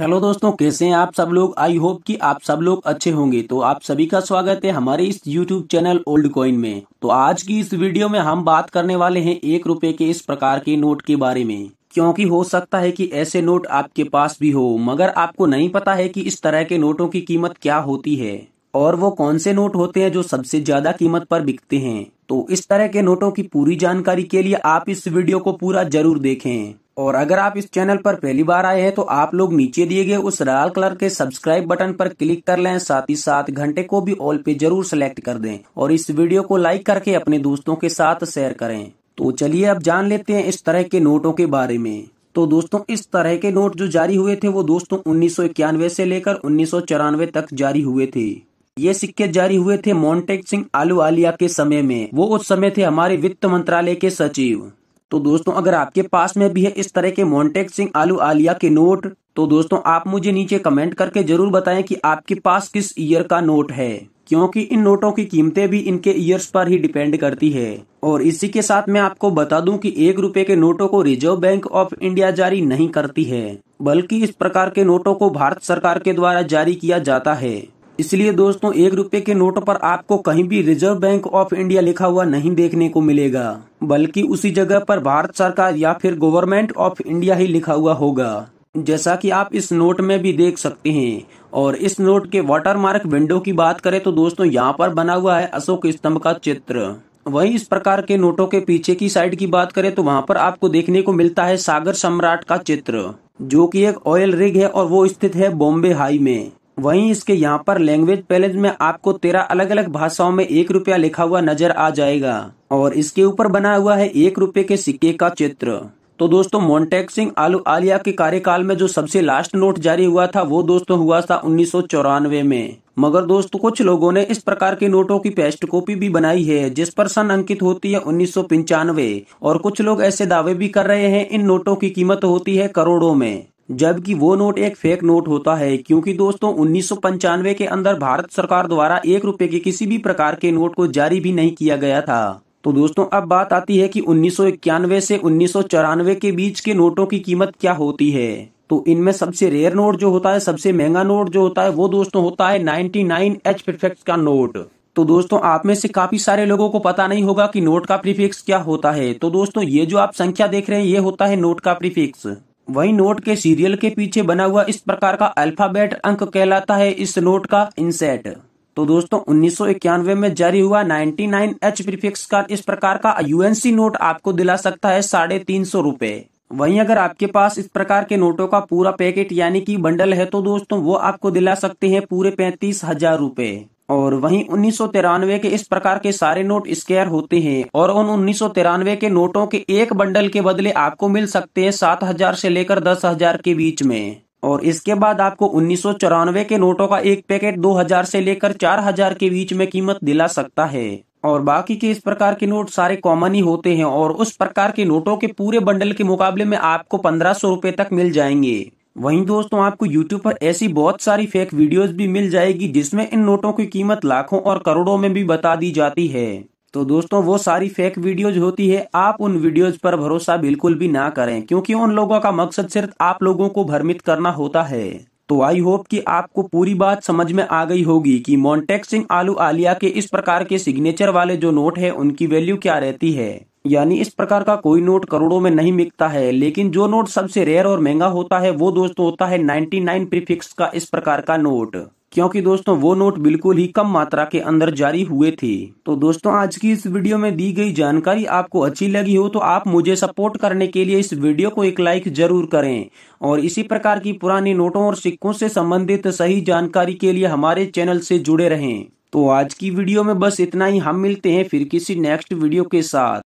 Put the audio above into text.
hello दोस्तों कैसे हैं आप सब लोग आई होप कि आप सब लोग अच्छे होंगे तो आप सभी का स्वागत है हमारे इस यूट्यूब चैनल ओल्ड कॉइन में तो आज की इस वीडियो में हम बात करने वाले हैं एक रुपए के इस प्रकार के नोट के बारे में क्योंकि हो सकता है कि ऐसे नोट आपके पास भी हो मगर आपको नहीं पता है की इस तरह के नोटों की कीमत क्या होती है और वो कौन से नोट होते हैं जो सबसे ज्यादा कीमत पर बिकते हैं तो इस तरह के नोटों की पूरी जानकारी के लिए आप इस वीडियो को पूरा जरूर देखें और अगर आप इस चैनल पर पहली बार आए हैं तो आप लोग नीचे दिए गए उस लाल कलर के सब्सक्राइब बटन पर क्लिक कर लें साथ ही साथ घंटे को भी ऑल पे जरूर सिलेक्ट कर दें और इस वीडियो को लाइक करके अपने दोस्तों के साथ शेयर करें तो चलिए अब जान लेते हैं इस तरह के नोटों के बारे में तो दोस्तों इस तरह के नोट जो जारी हुए थे वो दोस्तों उन्नीस से लेकर उन्नीस तक जारी हुए थे ये सिक्के जारी हुए थे मोन्टेक सिंह आलू के समय में वो उस समय थे हमारे वित्त मंत्रालय के सचिव तो दोस्तों अगर आपके पास में भी है इस तरह के मोन्टेक सिंह आलू आलिया के नोट तो दोस्तों आप मुझे नीचे कमेंट करके जरूर बताएं कि आपके पास किस ईयर का नोट है क्योंकि इन नोटों की कीमतें भी इनके ईयर्स पर ही डिपेंड करती है और इसी के साथ मैं आपको बता दूं कि एक रुपए के नोटों को रिजर्व बैंक ऑफ इंडिया जारी नहीं करती है बल्कि इस प्रकार के नोटों को भारत सरकार के द्वारा जारी किया जाता है इसलिए दोस्तों एक रुपए के नोट पर आपको कहीं भी रिजर्व बैंक ऑफ इंडिया लिखा हुआ नहीं देखने को मिलेगा बल्कि उसी जगह पर भारत सरकार या फिर गवर्नमेंट ऑफ इंडिया ही लिखा हुआ होगा जैसा कि आप इस नोट में भी देख सकते हैं और इस नोट के वाटरमार्क विंडो की बात करें तो दोस्तों यहाँ पर बना हुआ है अशोक स्तंभ का चित्र वहीं इस प्रकार के नोटों के पीछे की साइड की बात करें तो वहाँ पर आपको देखने को मिलता है सागर सम्राट का चित्र जो कि एक ऑयल रिग है और वो स्थित है बॉम्बे हाई में वहीं इसके यहाँ पर लैंग्वेज पैलेज में आपको तेरह अलग अलग भाषाओं में एक रुपया लिखा हुआ नजर आ जाएगा और इसके ऊपर बना हुआ है एक रुपये के सिक्के का चित्र तो दोस्तों मोन्टेक सिंह आलू आलिया के कार्यकाल में जो सबसे लास्ट नोट जारी हुआ था वो दोस्तों हुआ था उन्नीस में मगर दोस्तों कुछ लोगों ने इस प्रकार के नोटों की पेस्ट कॉपी भी बनाई है जिस पर सन अंकित होती है उन्नीस और कुछ लोग ऐसे दावे भी कर रहे हैं इन नोटों की कीमत होती है करोड़ों में जबकि वो नोट एक फेक नोट होता है क्योंकि दोस्तों उन्नीस के अंदर भारत सरकार द्वारा एक रूपए के किसी भी प्रकार के नोट को जारी भी नहीं किया गया था तो दोस्तों अब बात आती है कि उन्नीस से उन्नीस के बीच के नोटों की कीमत क्या होती है तो इनमें सबसे रेयर नोट जो होता है सबसे महंगा नोट जो होता है वो दोस्तों होता है 99 एच प्रिफेक्स का नोट तो दोस्तों आप में से काफी सारे लोगों को पता नहीं होगा कि नोट का प्रीफिक्स क्या होता है तो दोस्तों ये जो आप संख्या देख रहे हैं ये होता है नोट का प्रीफिक्स वही नोट के सीरियल के पीछे बना हुआ इस प्रकार का अल्फाबेट अंक कहलाता है इस नोट का इनसेट तो दोस्तों उन्नीस में जारी हुआ 99 एच प्रीफिक्स का इस प्रकार का यूएनसी नोट आपको दिला सकता है साढ़े तीन सौ रूपए वहीं अगर आपके पास इस प्रकार के नोटों का पूरा पैकेट यानी कि बंडल है तो दोस्तों वो आपको दिला सकते हैं पूरे पैंतीस हजार रूपए और वहीं उन्नीस के इस प्रकार के सारे नोट स्केयर होते हैं और उन उन्नीस के नोटों के एक बंडल के बदले आपको मिल सकते हैं सात हजार से लेकर दस हजार के बीच में और इसके बाद आपको उन्नीस के नोटों का एक पैकेट दो हजार से लेकर चार हजार के बीच में कीमत दिला सकता है और बाकी के इस प्रकार के नोट सारे कॉमन ही होते हैं और उस प्रकार के नोटों के पूरे बंडल के मुकाबले में आपको पंद्रह सौ तक मिल जाएंगे वहीं दोस्तों आपको YouTube पर ऐसी बहुत सारी फेक वीडियोस भी मिल जाएगी जिसमें इन नोटों की कीमत लाखों और करोड़ों में भी बता दी जाती है तो दोस्तों वो सारी फेक वीडियोज होती है आप उन वीडियोज पर भरोसा बिल्कुल भी ना करें क्योंकि उन लोगों का मकसद सिर्फ आप लोगों को भ्रमित करना होता है तो आई होप कि आपको पूरी बात समझ में आ गई होगी कि मॉन्टेक सिंह आलू आलिया के इस प्रकार के सिग्नेचर वाले जो नोट है उनकी वैल्यू क्या रहती है यानी इस प्रकार का कोई नोट करोड़ों में नहीं मिलता है लेकिन जो नोट सबसे रेयर और महंगा होता है वो दोस्तों होता है 99 प्रीफिक्स का इस प्रकार का नोट क्योंकि दोस्तों वो नोट बिल्कुल ही कम मात्रा के अंदर जारी हुए थे तो दोस्तों आज की इस वीडियो में दी गई जानकारी आपको अच्छी लगी हो तो आप मुझे सपोर्ट करने के लिए इस वीडियो को एक लाइक जरूर करें और इसी प्रकार की पुरानी नोटों और सिक्कों से संबंधित सही जानकारी के लिए हमारे चैनल से जुड़े रहें तो आज की वीडियो में बस इतना ही हम मिलते हैं फिर किसी नेक्स्ट वीडियो के साथ